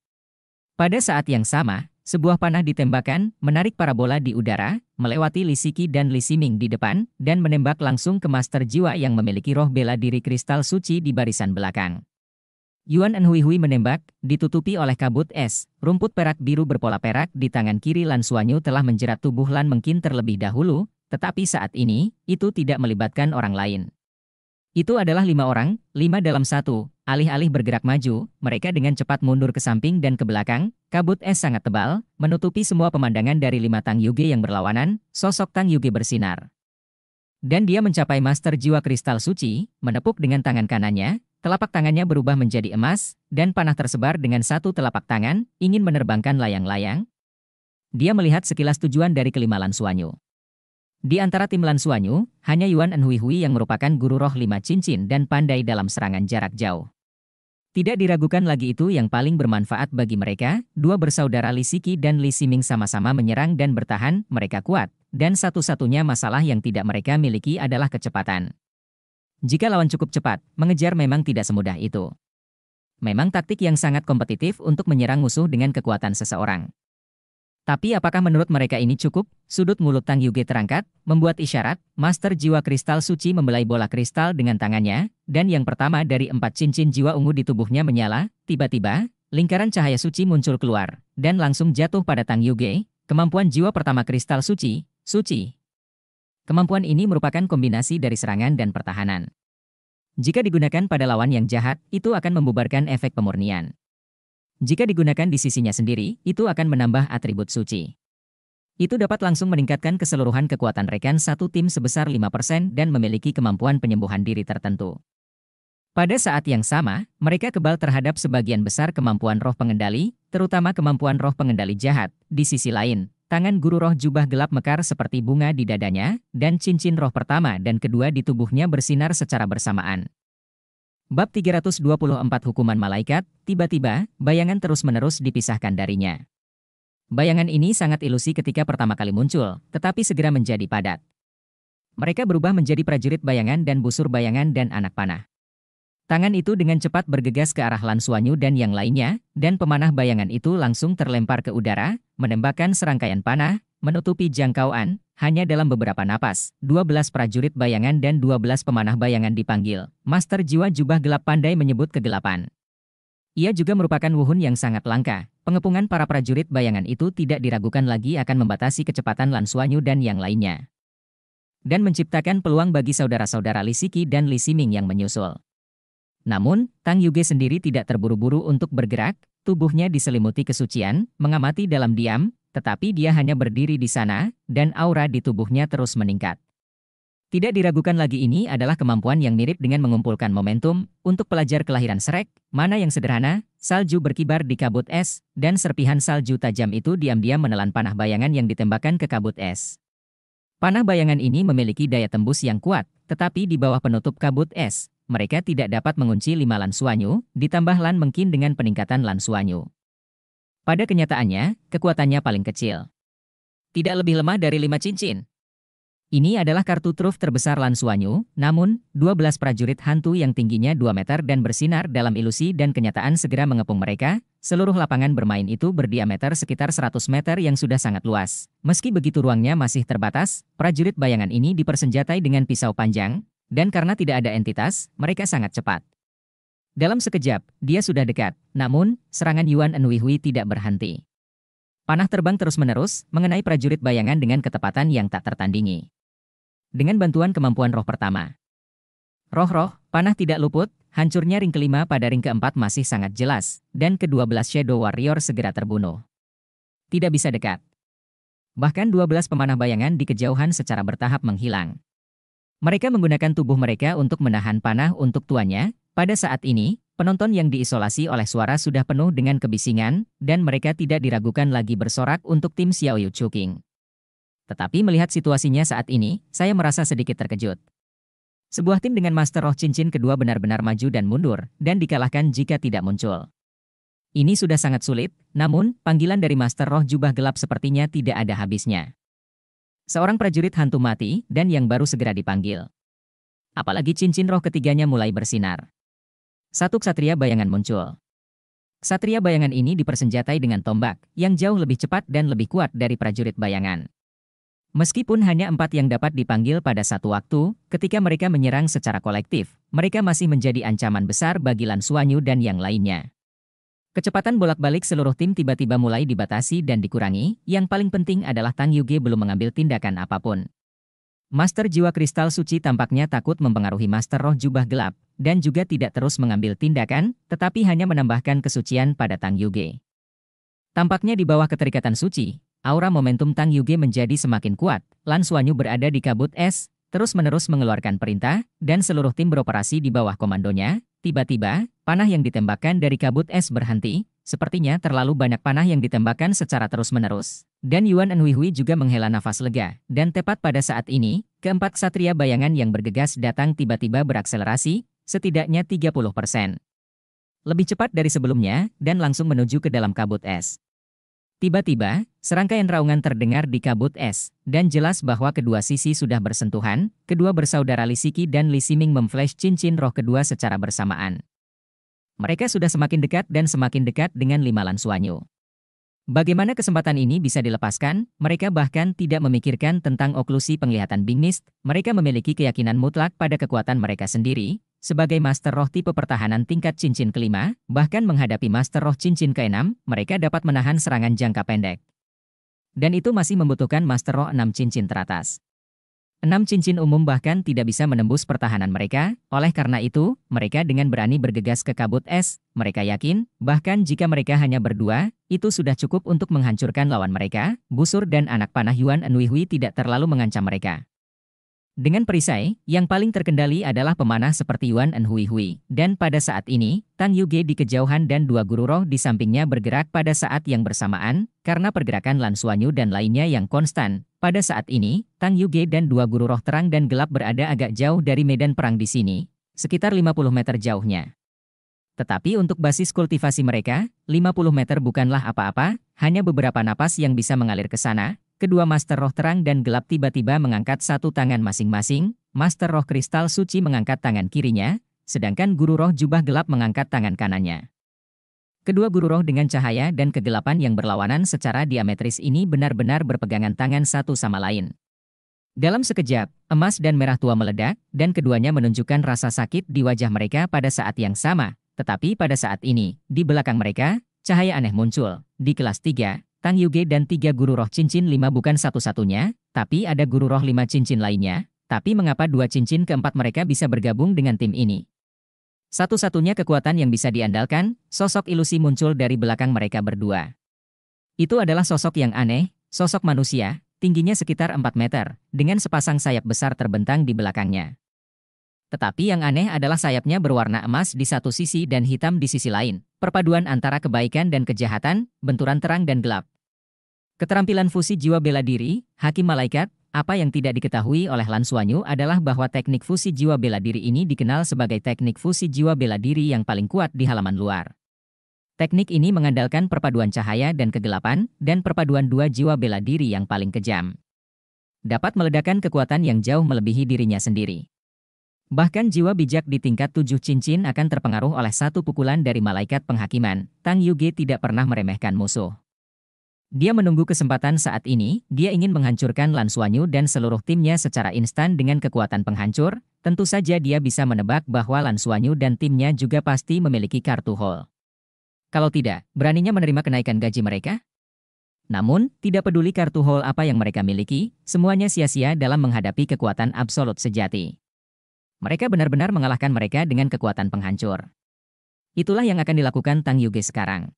Pada saat yang sama, sebuah panah ditembakkan, menarik parabola di udara, melewati Lisiki dan Lisiming di depan, dan menembak langsung ke Master Jiwa yang memiliki roh bela diri kristal suci di barisan belakang. Yuan Enhuihui menembak, ditutupi oleh kabut es, rumput perak biru berpola perak di tangan kiri Lan Suanyu telah menjerat tubuh Lan Mengkin terlebih dahulu, tetapi saat ini, itu tidak melibatkan orang lain. Itu adalah lima orang, lima dalam satu, alih-alih bergerak maju, mereka dengan cepat mundur ke samping dan ke belakang, kabut es sangat tebal, menutupi semua pemandangan dari lima Tang Yuge yang berlawanan, sosok Tang Yuge bersinar. Dan dia mencapai master jiwa kristal suci, menepuk dengan tangan kanannya, telapak tangannya berubah menjadi emas, dan panah tersebar dengan satu telapak tangan, ingin menerbangkan layang-layang. Dia melihat sekilas tujuan dari kelima Lansuanyu. Di antara tim Lan Suanyu, hanya Yuan Enhuihui yang merupakan guru roh lima cincin dan pandai dalam serangan jarak jauh. Tidak diragukan lagi itu yang paling bermanfaat bagi mereka, dua bersaudara Li Siki dan Li Siming sama-sama menyerang dan bertahan, mereka kuat, dan satu-satunya masalah yang tidak mereka miliki adalah kecepatan. Jika lawan cukup cepat, mengejar memang tidak semudah itu. Memang taktik yang sangat kompetitif untuk menyerang musuh dengan kekuatan seseorang. Tapi apakah menurut mereka ini cukup? Sudut mulut Tang Yuge terangkat, membuat isyarat, Master Jiwa Kristal Suci membelai bola kristal dengan tangannya, dan yang pertama dari empat cincin jiwa ungu di tubuhnya menyala, tiba-tiba, lingkaran cahaya suci muncul keluar, dan langsung jatuh pada Tang Yuge, kemampuan jiwa pertama kristal suci, suci. Kemampuan ini merupakan kombinasi dari serangan dan pertahanan. Jika digunakan pada lawan yang jahat, itu akan membubarkan efek pemurnian. Jika digunakan di sisinya sendiri, itu akan menambah atribut suci. Itu dapat langsung meningkatkan keseluruhan kekuatan rekan satu tim sebesar 5% dan memiliki kemampuan penyembuhan diri tertentu. Pada saat yang sama, mereka kebal terhadap sebagian besar kemampuan roh pengendali, terutama kemampuan roh pengendali jahat. Di sisi lain, tangan guru roh jubah gelap mekar seperti bunga di dadanya, dan cincin roh pertama dan kedua di tubuhnya bersinar secara bersamaan. Bab 324 Hukuman Malaikat, tiba-tiba, bayangan terus-menerus dipisahkan darinya. Bayangan ini sangat ilusi ketika pertama kali muncul, tetapi segera menjadi padat. Mereka berubah menjadi prajurit bayangan dan busur bayangan dan anak panah. Tangan itu dengan cepat bergegas ke arah Lansuanyu dan yang lainnya, dan pemanah bayangan itu langsung terlempar ke udara, menembakkan serangkaian panah, menutupi jangkauan, hanya dalam beberapa napas, 12 prajurit bayangan dan 12 pemanah bayangan dipanggil. Master Jiwa Jubah Gelap pandai menyebut kegelapan. Ia juga merupakan wuhun yang sangat langka. Pengepungan para prajurit bayangan itu tidak diragukan lagi akan membatasi kecepatan Lansuanyu dan yang lainnya. Dan menciptakan peluang bagi saudara-saudara Lisiki dan Lisiming yang menyusul. Namun, Tang Yuge sendiri tidak terburu-buru untuk bergerak, tubuhnya diselimuti kesucian, mengamati dalam diam, tetapi dia hanya berdiri di sana, dan aura di tubuhnya terus meningkat. Tidak diragukan lagi ini adalah kemampuan yang mirip dengan mengumpulkan momentum untuk pelajar kelahiran Srek, mana yang sederhana, salju berkibar di kabut es, dan serpihan salju tajam itu diam-diam menelan panah bayangan yang ditembakkan ke kabut es. Panah bayangan ini memiliki daya tembus yang kuat, tetapi di bawah penutup kabut es, mereka tidak dapat mengunci lima lansuanyu, ditambah lan mungkin dengan peningkatan lansuanyu. Pada kenyataannya, kekuatannya paling kecil. Tidak lebih lemah dari lima cincin. Ini adalah kartu truf terbesar Lan Suanyu, namun, 12 prajurit hantu yang tingginya 2 meter dan bersinar dalam ilusi dan kenyataan segera mengepung mereka, seluruh lapangan bermain itu berdiameter sekitar 100 meter yang sudah sangat luas. Meski begitu ruangnya masih terbatas, prajurit bayangan ini dipersenjatai dengan pisau panjang, dan karena tidak ada entitas, mereka sangat cepat. Dalam sekejap, dia sudah dekat, namun serangan Yuan Enwihui tidak berhenti. Panah terbang terus-menerus mengenai prajurit bayangan dengan ketepatan yang tak tertandingi. Dengan bantuan kemampuan roh pertama. Roh-roh, panah tidak luput, hancurnya ring kelima pada ring keempat masih sangat jelas, dan kedua belas Shadow Warrior segera terbunuh. Tidak bisa dekat. Bahkan dua belas pemanah bayangan di kejauhan secara bertahap menghilang. Mereka menggunakan tubuh mereka untuk menahan panah untuk tuannya, pada saat ini, penonton yang diisolasi oleh suara sudah penuh dengan kebisingan, dan mereka tidak diragukan lagi bersorak untuk tim Xiao Yu Chuking. Tetapi melihat situasinya saat ini, saya merasa sedikit terkejut. Sebuah tim dengan Master Roh Cincin kedua benar-benar maju dan mundur, dan dikalahkan jika tidak muncul. Ini sudah sangat sulit, namun panggilan dari Master Roh Jubah Gelap sepertinya tidak ada habisnya. Seorang prajurit hantu mati, dan yang baru segera dipanggil. Apalagi cincin roh ketiganya mulai bersinar. Satu ksatria bayangan muncul. Ksatria bayangan ini dipersenjatai dengan tombak, yang jauh lebih cepat dan lebih kuat dari prajurit bayangan. Meskipun hanya empat yang dapat dipanggil pada satu waktu, ketika mereka menyerang secara kolektif, mereka masih menjadi ancaman besar bagi Lan dan yang lainnya. Kecepatan bolak-balik seluruh tim tiba-tiba mulai dibatasi dan dikurangi, yang paling penting adalah Tang Yuge belum mengambil tindakan apapun. Master Jiwa Kristal Suci tampaknya takut mempengaruhi Master Roh Jubah Gelap, dan juga tidak terus mengambil tindakan, tetapi hanya menambahkan kesucian pada Tang Yuge. Tampaknya di bawah keterikatan suci, aura momentum Tang Yuge menjadi semakin kuat, Lan Suanyu berada di kabut es, terus-menerus mengeluarkan perintah, dan seluruh tim beroperasi di bawah komandonya, tiba-tiba, panah yang ditembakkan dari kabut es berhenti, sepertinya terlalu banyak panah yang ditembakkan secara terus-menerus. Dan Yuan Hui juga menghela nafas lega, dan tepat pada saat ini, keempat satria bayangan yang bergegas datang tiba-tiba berakselerasi, setidaknya 30 persen. Lebih cepat dari sebelumnya, dan langsung menuju ke dalam kabut es. Tiba-tiba, serangkaian raungan terdengar di kabut es, dan jelas bahwa kedua sisi sudah bersentuhan, kedua bersaudara Lisiki dan Lisiming memflash cincin roh kedua secara bersamaan. Mereka sudah semakin dekat dan semakin dekat dengan lima lansuanyu. Bagaimana kesempatan ini bisa dilepaskan? Mereka bahkan tidak memikirkan tentang oklusi penglihatan Mist. Mereka memiliki keyakinan mutlak pada kekuatan mereka sendiri, sebagai master roh tipe pertahanan tingkat cincin kelima, bahkan menghadapi master roh cincin keenam, mereka dapat menahan serangan jangka pendek. Dan itu masih membutuhkan master roh enam cincin teratas. Enam cincin umum bahkan tidak bisa menembus pertahanan mereka, oleh karena itu, mereka dengan berani bergegas ke kabut es, mereka yakin, bahkan jika mereka hanya berdua, itu sudah cukup untuk menghancurkan lawan mereka, busur dan anak panah Yuan Enuihui tidak terlalu mengancam mereka. Dengan perisai, yang paling terkendali adalah pemanah seperti Yuan En Hui Hui. Dan pada saat ini, Tang Yuge di kejauhan dan dua guru roh di sampingnya bergerak pada saat yang bersamaan, karena pergerakan Lan Suanyu dan lainnya yang konstan. Pada saat ini, Tang Yuge dan dua guru roh terang dan gelap berada agak jauh dari medan perang di sini, sekitar 50 meter jauhnya. Tetapi untuk basis kultivasi mereka, 50 meter bukanlah apa-apa, hanya beberapa napas yang bisa mengalir ke sana, Kedua Master Roh Terang dan Gelap tiba-tiba mengangkat satu tangan masing-masing, Master Roh Kristal Suci mengangkat tangan kirinya, sedangkan Guru Roh Jubah Gelap mengangkat tangan kanannya. Kedua guru roh dengan cahaya dan kegelapan yang berlawanan secara diametris ini benar-benar berpegangan tangan satu sama lain. Dalam sekejap, emas dan merah tua meledak, dan keduanya menunjukkan rasa sakit di wajah mereka pada saat yang sama. Tetapi pada saat ini, di belakang mereka, cahaya aneh muncul. Di kelas 3, Tang Yuge dan tiga guru roh cincin lima bukan satu-satunya, tapi ada guru roh lima cincin lainnya, tapi mengapa dua cincin keempat mereka bisa bergabung dengan tim ini? Satu-satunya kekuatan yang bisa diandalkan, sosok ilusi muncul dari belakang mereka berdua. Itu adalah sosok yang aneh, sosok manusia, tingginya sekitar 4 meter, dengan sepasang sayap besar terbentang di belakangnya. Tetapi yang aneh adalah sayapnya berwarna emas di satu sisi dan hitam di sisi lain, perpaduan antara kebaikan dan kejahatan, benturan terang dan gelap, Keterampilan fusi jiwa bela diri, hakim malaikat, apa yang tidak diketahui oleh Lan Suanyu adalah bahwa teknik fusi jiwa bela diri ini dikenal sebagai teknik fusi jiwa bela diri yang paling kuat di halaman luar. Teknik ini mengandalkan perpaduan cahaya dan kegelapan, dan perpaduan dua jiwa bela diri yang paling kejam. Dapat meledakkan kekuatan yang jauh melebihi dirinya sendiri. Bahkan jiwa bijak di tingkat tujuh cincin akan terpengaruh oleh satu pukulan dari malaikat penghakiman, Tang Yuge tidak pernah meremehkan musuh. Dia menunggu kesempatan saat ini, dia ingin menghancurkan Lan Suanyu dan seluruh timnya secara instan dengan kekuatan penghancur, tentu saja dia bisa menebak bahwa Lan Suanyu dan timnya juga pasti memiliki kartu hole. Kalau tidak, beraninya menerima kenaikan gaji mereka? Namun, tidak peduli kartu hole apa yang mereka miliki, semuanya sia-sia dalam menghadapi kekuatan absolut sejati. Mereka benar-benar mengalahkan mereka dengan kekuatan penghancur. Itulah yang akan dilakukan Tang Yuge sekarang.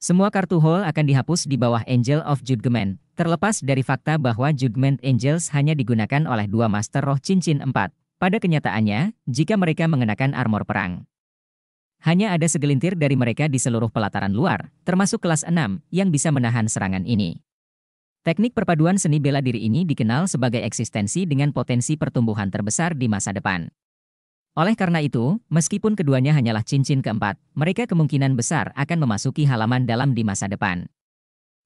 Semua kartu hole akan dihapus di bawah Angel of Judgment, terlepas dari fakta bahwa Judgment Angels hanya digunakan oleh dua Master Roh Cincin empat. pada kenyataannya, jika mereka mengenakan armor perang. Hanya ada segelintir dari mereka di seluruh pelataran luar, termasuk kelas 6, yang bisa menahan serangan ini. Teknik perpaduan seni bela diri ini dikenal sebagai eksistensi dengan potensi pertumbuhan terbesar di masa depan. Oleh karena itu, meskipun keduanya hanyalah cincin keempat, mereka kemungkinan besar akan memasuki halaman dalam di masa depan.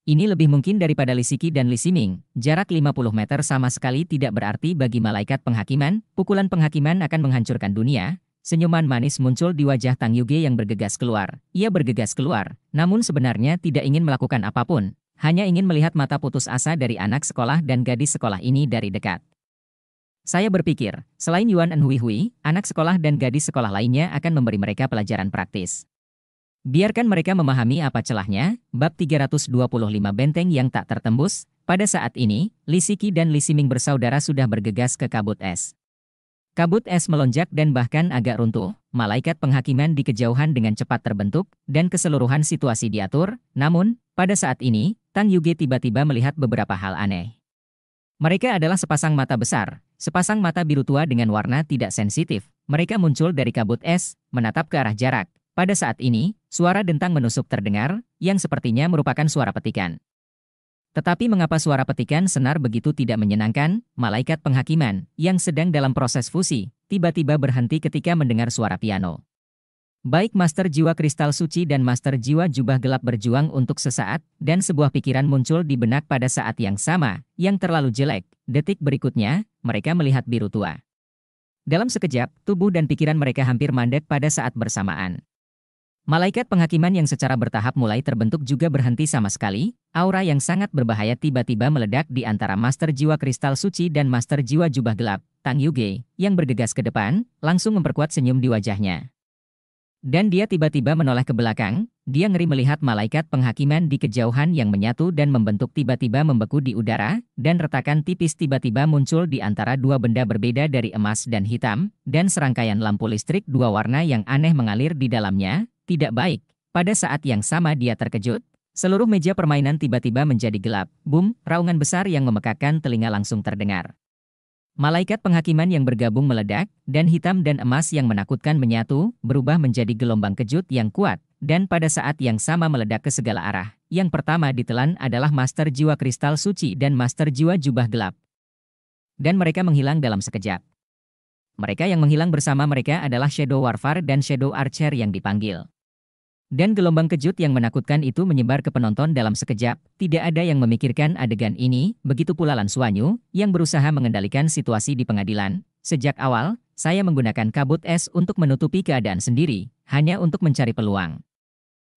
Ini lebih mungkin daripada Lisiki dan Lisiming. Jarak 50 meter sama sekali tidak berarti bagi malaikat penghakiman, pukulan penghakiman akan menghancurkan dunia, Senyuman manis muncul di wajah Tang Yuge yang bergegas keluar. Ia bergegas keluar, namun sebenarnya tidak ingin melakukan apapun. Hanya ingin melihat mata putus asa dari anak sekolah dan gadis sekolah ini dari dekat. Saya berpikir, selain Yuan dan Hui Hui, anak sekolah dan gadis sekolah lainnya akan memberi mereka pelajaran praktis. Biarkan mereka memahami apa celahnya, bab 325 benteng yang tak tertembus, pada saat ini, Li Siki dan Li Siming bersaudara sudah bergegas ke kabut es. Kabut es melonjak dan bahkan agak runtuh, malaikat penghakiman di kejauhan dengan cepat terbentuk, dan keseluruhan situasi diatur, namun, pada saat ini, Tang Yuge tiba-tiba melihat beberapa hal aneh. Mereka adalah sepasang mata besar, Sepasang mata biru tua dengan warna tidak sensitif, mereka muncul dari kabut es, menatap ke arah jarak. Pada saat ini, suara dentang menusuk terdengar, yang sepertinya merupakan suara petikan. Tetapi mengapa suara petikan senar begitu tidak menyenangkan? Malaikat penghakiman yang sedang dalam proses fusi tiba-tiba berhenti ketika mendengar suara piano. Baik Master Jiwa Kristal Suci dan Master Jiwa Jubah Gelap berjuang untuk sesaat, dan sebuah pikiran muncul di benak pada saat yang sama, yang terlalu jelek. Detik berikutnya, mereka melihat biru tua. Dalam sekejap, tubuh dan pikiran mereka hampir mandek pada saat bersamaan. Malaikat penghakiman yang secara bertahap mulai terbentuk juga berhenti sama sekali, aura yang sangat berbahaya tiba-tiba meledak di antara Master Jiwa Kristal Suci dan Master Jiwa Jubah Gelap, Tang Yuge, yang bergegas ke depan, langsung memperkuat senyum di wajahnya. Dan dia tiba-tiba menoleh ke belakang, dia ngeri melihat malaikat penghakiman di kejauhan yang menyatu dan membentuk tiba-tiba membeku di udara, dan retakan tipis tiba-tiba muncul di antara dua benda berbeda dari emas dan hitam, dan serangkaian lampu listrik dua warna yang aneh mengalir di dalamnya, tidak baik. Pada saat yang sama dia terkejut, seluruh meja permainan tiba-tiba menjadi gelap, boom, raungan besar yang memekakan telinga langsung terdengar. Malaikat penghakiman yang bergabung meledak, dan hitam dan emas yang menakutkan menyatu, berubah menjadi gelombang kejut yang kuat, dan pada saat yang sama meledak ke segala arah. Yang pertama ditelan adalah Master Jiwa Kristal Suci dan Master Jiwa Jubah Gelap. Dan mereka menghilang dalam sekejap. Mereka yang menghilang bersama mereka adalah Shadow Warfare dan Shadow Archer yang dipanggil. Dan gelombang kejut yang menakutkan itu menyebar ke penonton dalam sekejap, tidak ada yang memikirkan adegan ini, begitu pula Lan yang berusaha mengendalikan situasi di pengadilan. Sejak awal, saya menggunakan kabut es untuk menutupi keadaan sendiri, hanya untuk mencari peluang.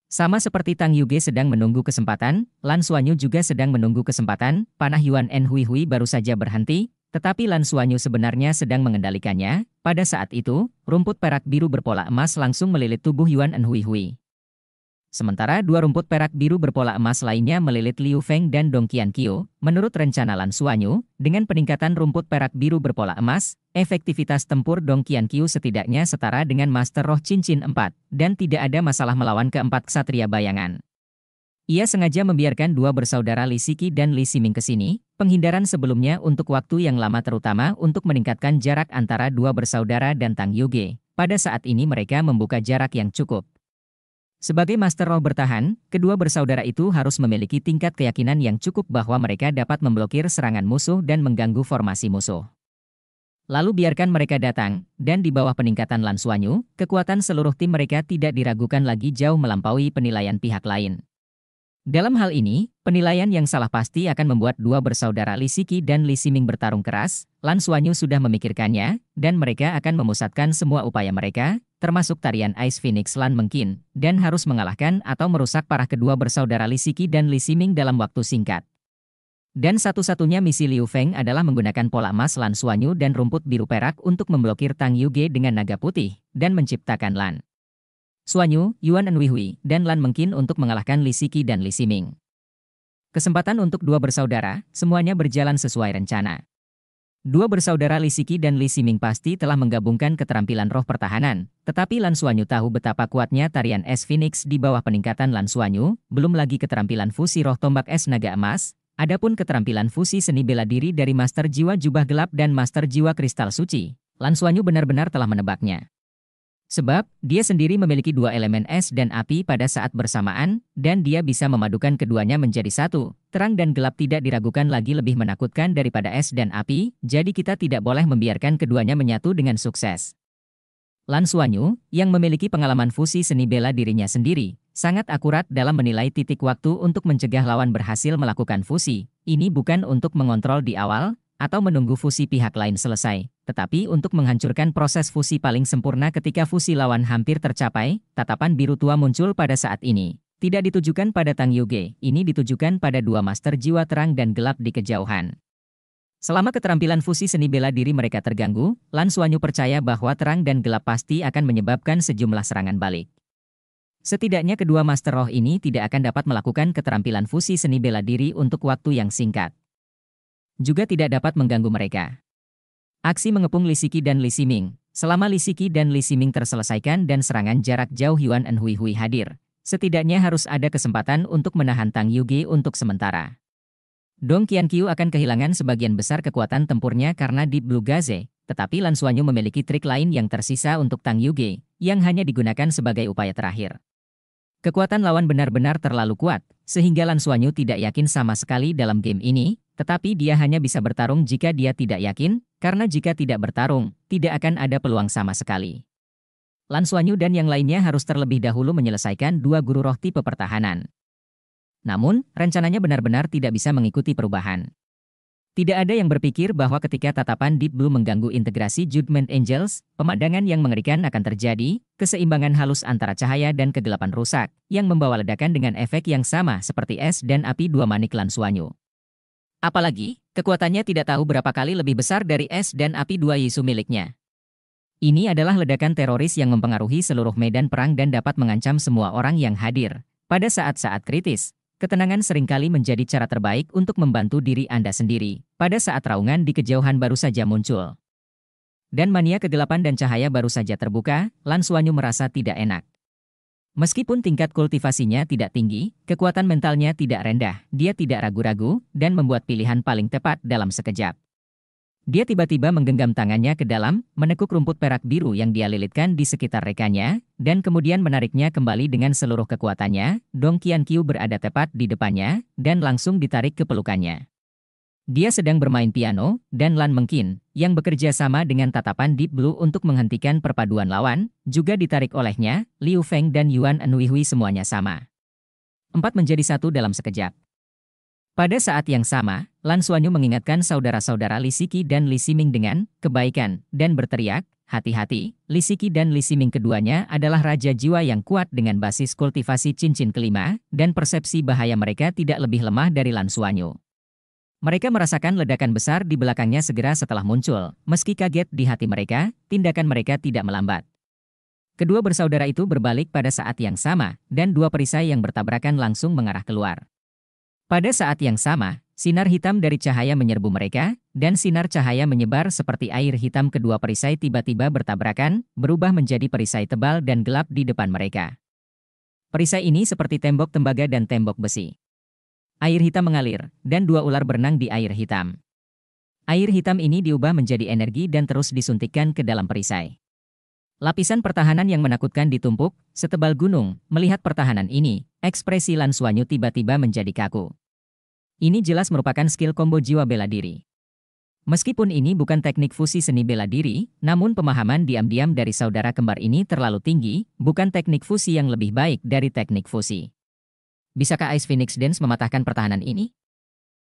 Sama seperti Tang Yuge sedang menunggu kesempatan, Lan Suanyu juga sedang menunggu kesempatan, panah Yuan En Hui Hui baru saja berhenti, tetapi Lan Suanyu sebenarnya sedang mengendalikannya. Pada saat itu, rumput perak biru berpola emas langsung melilit tubuh Yuan En Hui Hui. Sementara dua rumput perak biru berpola emas lainnya melilit Liu Feng dan Dong Qianqiu, menurut rencana Lan Suanyu, dengan peningkatan rumput perak biru berpola emas, efektivitas tempur Dong Qianqiu setidaknya setara dengan Master Roh Cincin 4, dan tidak ada masalah melawan keempat ksatria bayangan. Ia sengaja membiarkan dua bersaudara Li Siki dan Li Siming ke sini, penghindaran sebelumnya untuk waktu yang lama terutama untuk meningkatkan jarak antara dua bersaudara dan Tang Yuge. Pada saat ini mereka membuka jarak yang cukup. Sebagai master roh bertahan, kedua bersaudara itu harus memiliki tingkat keyakinan yang cukup bahwa mereka dapat memblokir serangan musuh dan mengganggu formasi musuh. Lalu biarkan mereka datang, dan di bawah peningkatan Lansuanyu, kekuatan seluruh tim mereka tidak diragukan lagi jauh melampaui penilaian pihak lain. Dalam hal ini, penilaian yang salah pasti akan membuat dua bersaudara Li Siki dan Li Siming bertarung keras, Lan Suanyu sudah memikirkannya, dan mereka akan memusatkan semua upaya mereka, termasuk tarian Ice Phoenix Lan Mengkin, dan harus mengalahkan atau merusak parah kedua bersaudara Li Siki dan Li Siming dalam waktu singkat. Dan satu-satunya misi Liu Feng adalah menggunakan pola emas Lan Suanyu dan rumput biru perak untuk memblokir Tang Yuge dengan naga putih, dan menciptakan Lan. Suanyu, Yuan Wihui, dan Lan Mengkin untuk mengalahkan Li Siki dan Li Siming. Kesempatan untuk dua bersaudara, semuanya berjalan sesuai rencana. Dua bersaudara Li Siki dan Li Siming pasti telah menggabungkan keterampilan roh pertahanan, tetapi Lan Suanyu tahu betapa kuatnya tarian es Phoenix di bawah peningkatan Lan Suanyu, belum lagi keterampilan fusi roh tombak es naga emas, adapun keterampilan fusi seni bela diri dari Master Jiwa Jubah Gelap dan Master Jiwa Kristal Suci, Lan Suanyu benar-benar telah menebaknya. Sebab, dia sendiri memiliki dua elemen es dan api pada saat bersamaan, dan dia bisa memadukan keduanya menjadi satu. Terang dan gelap tidak diragukan lagi lebih menakutkan daripada es dan api, jadi kita tidak boleh membiarkan keduanya menyatu dengan sukses. Lan Suanyu, yang memiliki pengalaman fusi seni bela dirinya sendiri, sangat akurat dalam menilai titik waktu untuk mencegah lawan berhasil melakukan fusi. Ini bukan untuk mengontrol di awal, atau menunggu fusi pihak lain selesai, tetapi untuk menghancurkan proses fusi paling sempurna ketika fusi lawan hampir tercapai, tatapan biru tua muncul pada saat ini. Tidak ditujukan pada Tang Yuge, ini ditujukan pada dua master jiwa terang dan gelap di kejauhan. Selama keterampilan fusi seni bela diri mereka terganggu, Lan Suanyu percaya bahwa terang dan gelap pasti akan menyebabkan sejumlah serangan balik. Setidaknya kedua master roh ini tidak akan dapat melakukan keterampilan fusi seni bela diri untuk waktu yang singkat. Juga tidak dapat mengganggu mereka. Aksi mengepung Li Siki dan Li Siming. Selama Li Siki dan Li Siming terselesaikan dan serangan jarak jauh Yuan En Hui Hui hadir, setidaknya harus ada kesempatan untuk menahan Tang Yuge untuk sementara. Dong Qianqiu akan kehilangan sebagian besar kekuatan tempurnya karena Deep Blue Gaze, tetapi Lan Suanyu memiliki trik lain yang tersisa untuk Tang Yuge, yang hanya digunakan sebagai upaya terakhir. Kekuatan lawan benar-benar terlalu kuat, sehingga Lan Suanyu tidak yakin sama sekali dalam game ini, tetapi dia hanya bisa bertarung jika dia tidak yakin, karena jika tidak bertarung, tidak akan ada peluang sama sekali. Lan Suanyu dan yang lainnya harus terlebih dahulu menyelesaikan dua guru roh tipe pertahanan. Namun, rencananya benar-benar tidak bisa mengikuti perubahan. Tidak ada yang berpikir bahwa ketika tatapan Deep Blue mengganggu integrasi Judgment Angels, pemandangan yang mengerikan akan terjadi, keseimbangan halus antara cahaya dan kegelapan rusak, yang membawa ledakan dengan efek yang sama seperti es dan api dua manik Lansuanyu. Apalagi, kekuatannya tidak tahu berapa kali lebih besar dari es dan api dua Yisu miliknya. Ini adalah ledakan teroris yang mempengaruhi seluruh medan perang dan dapat mengancam semua orang yang hadir. Pada saat-saat kritis, Ketenangan seringkali menjadi cara terbaik untuk membantu diri Anda sendiri pada saat raungan di kejauhan baru saja muncul. Dan mania kegelapan dan cahaya baru saja terbuka, Lansuanyu merasa tidak enak. Meskipun tingkat kultivasinya tidak tinggi, kekuatan mentalnya tidak rendah, dia tidak ragu-ragu, dan membuat pilihan paling tepat dalam sekejap. Dia tiba-tiba menggenggam tangannya ke dalam, menekuk rumput perak biru yang dia lilitkan di sekitar rekannya, dan kemudian menariknya kembali dengan seluruh kekuatannya. Dong Qianqiu berada tepat di depannya, dan langsung ditarik ke pelukannya. Dia sedang bermain piano, dan Lan Mengkin, yang bekerja sama dengan tatapan Deep Blue untuk menghentikan perpaduan lawan, juga ditarik olehnya, Liu Feng dan Yuan Enwihui semuanya sama. Empat menjadi satu dalam sekejap. Pada saat yang sama, Lan Suanyu mengingatkan saudara-saudara Lisiki dan Lisiming dengan kebaikan dan berteriak, hati-hati, Lisiki dan Lisiming keduanya adalah raja jiwa yang kuat dengan basis kultivasi cincin kelima dan persepsi bahaya mereka tidak lebih lemah dari Lan Suanyu. Mereka merasakan ledakan besar di belakangnya segera setelah muncul, meski kaget di hati mereka, tindakan mereka tidak melambat. Kedua bersaudara itu berbalik pada saat yang sama, dan dua perisai yang bertabrakan langsung mengarah keluar. Pada saat yang sama, sinar hitam dari cahaya menyerbu mereka, dan sinar cahaya menyebar seperti air hitam kedua perisai tiba-tiba bertabrakan, berubah menjadi perisai tebal dan gelap di depan mereka. Perisai ini seperti tembok tembaga dan tembok besi. Air hitam mengalir, dan dua ular berenang di air hitam. Air hitam ini diubah menjadi energi dan terus disuntikkan ke dalam perisai. Lapisan pertahanan yang menakutkan ditumpuk, setebal gunung, melihat pertahanan ini, Ekspresi Lan Suanyu tiba-tiba menjadi kaku. Ini jelas merupakan skill combo jiwa bela diri. Meskipun ini bukan teknik fusi seni bela diri, namun pemahaman diam-diam dari saudara kembar ini terlalu tinggi, bukan teknik fusi yang lebih baik dari teknik fusi. Bisakah Ice Phoenix Dance mematahkan pertahanan ini?